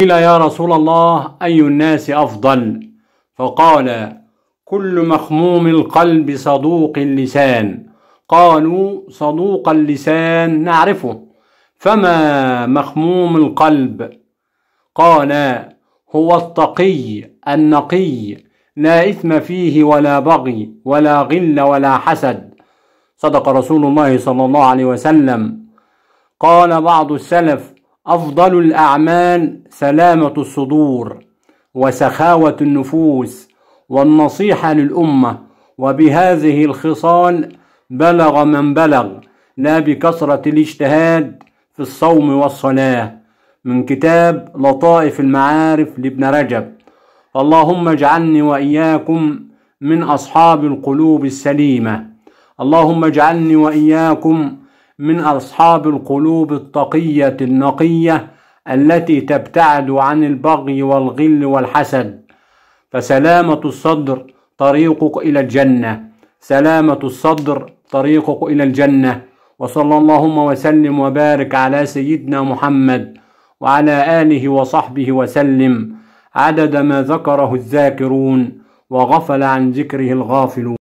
قيل يا رسول الله أي الناس أفضل فقال كل مخموم القلب صدوق اللسان قالوا صدوق اللسان نعرفه فما مخموم القلب قال هو التقي النقي لا إثم فيه ولا بغي ولا غل ولا حسد صدق رسول الله صلى الله عليه وسلم قال بعض السلف أفضل الأعمال سلامة الصدور وسخاوة النفوس والنصيحة للأمة وبهذه الخصال بلغ من بلغ لا بكثرة الاجتهاد في الصوم والصلاة من كتاب لطائف المعارف لابن رجب اللهم اجعلني وإياكم من أصحاب القلوب السليمة اللهم اجعلني وإياكم من أصحاب القلوب التقية النقية التي تبتعد عن البغي والغل والحسد فسلامة الصدر طريقك إلى الجنة سلامة الصدر طريقك إلى الجنة وصلى اللهم وسلم وبارك على سيدنا محمد وعلى آله وصحبه وسلم عدد ما ذكره الذاكرون وغفل عن ذكره الغافلون